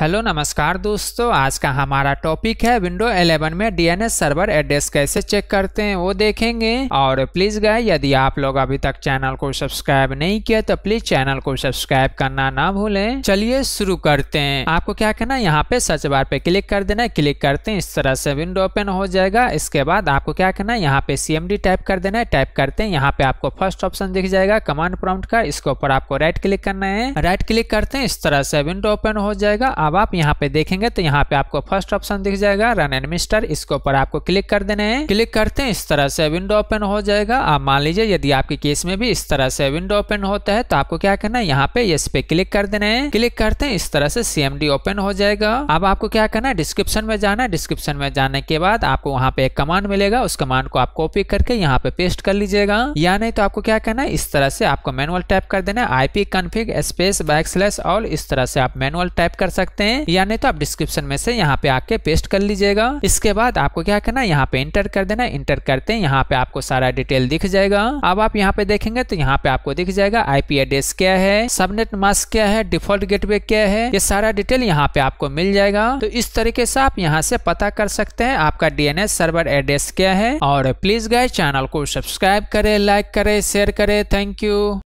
hello नमस्कार दोस्तों आज का हमारा टॉपिक है विंडो 11 में डीएनएस सर्वर एड्रेस कैसे चेक करते हैं वो देखेंगे और प्लीज गए यदि आप लोग अभी तक चैनल को सब्सक्राइब नहीं किया तो प्लीज चैनल को सब्सक्राइब करना ना भूलें चलिए शुरू करते हैं आपको क्या करना है यहाँ पे सर्च बार पे क्लिक कर देना क्लिक करते हैं इस तरह से विंडो ओपन हो जाएगा इसके बाद आपको क्या करना है यहाँ पे सीएमडी टाइप कर देना है टाइप करते हैं यहाँ पे आपको फर्स्ट ऑप्शन दिख जाएगा कमांड प्रॉम्प्ट का इसके ऊपर आपको राइट क्लिक करना है राइट क्लिक करते हैं इस तरह से विंडो ओपन हो जाएगा अब आप यहाँ पे देखेंगे तो यहाँ पे आपको फर्स्ट ऑप्शन दिख जाएगा रन एंड मिस्टर इसके ऊपर आपको क्लिक कर देना है क्लिक करते हैं इस तरह से विंडो ओपन हो जाएगा आप मान लीजिए यदि आपके केस में भी इस तरह से विंडो ओपन होता है तो आपको क्या करना है यहाँ पे इस पे क्लिक कर देना है क्लिक करते हैं इस तरह से सी ओपन हो जाएगा अब आपको क्या करना है डिस्क्रिप्शन में जाना है डिस्क्रिप्शन में जाने के बाद आपको वहाँ पे एक कमांड मिलेगा उस कमांड को आप कॉपी करके यहाँ पे पेस्ट कर लीजिएगा या नहीं तो आपको क्या करना है इस तरह से आपको मैनुअल टाइप कर देना है आईपी कन्फिग स्पेस बैक और इस तरह से आप मैनुअल टाइप कर सकते सकते हैं या नहीं तो आप डिस्क्रिप्शन में से यहाँ पे आके पेस्ट कर लीजिएगा इसके बाद आपको क्या करना है यहाँ पे इंटर कर देना इंटर करते हैं यहाँ पे आपको सारा डिटेल दिख जाएगा अब आप यहाँ पे देखेंगे तो यहाँ पे आपको दिख जाएगा आईपी एड्रेस क्या है सबनेट मास्क क्या है डिफॉल्ट गेटवे क्या है ये सारा डिटेल यहाँ पे आपको मिल जाएगा तो इस तरीके से आप यहाँ से पता कर सकते हैं आपका डीएनएस सर्वर एड्रेस क्या है और प्लीज गाय चैनल को सब्सक्राइब करे लाइक करे शेयर करे थैंक यू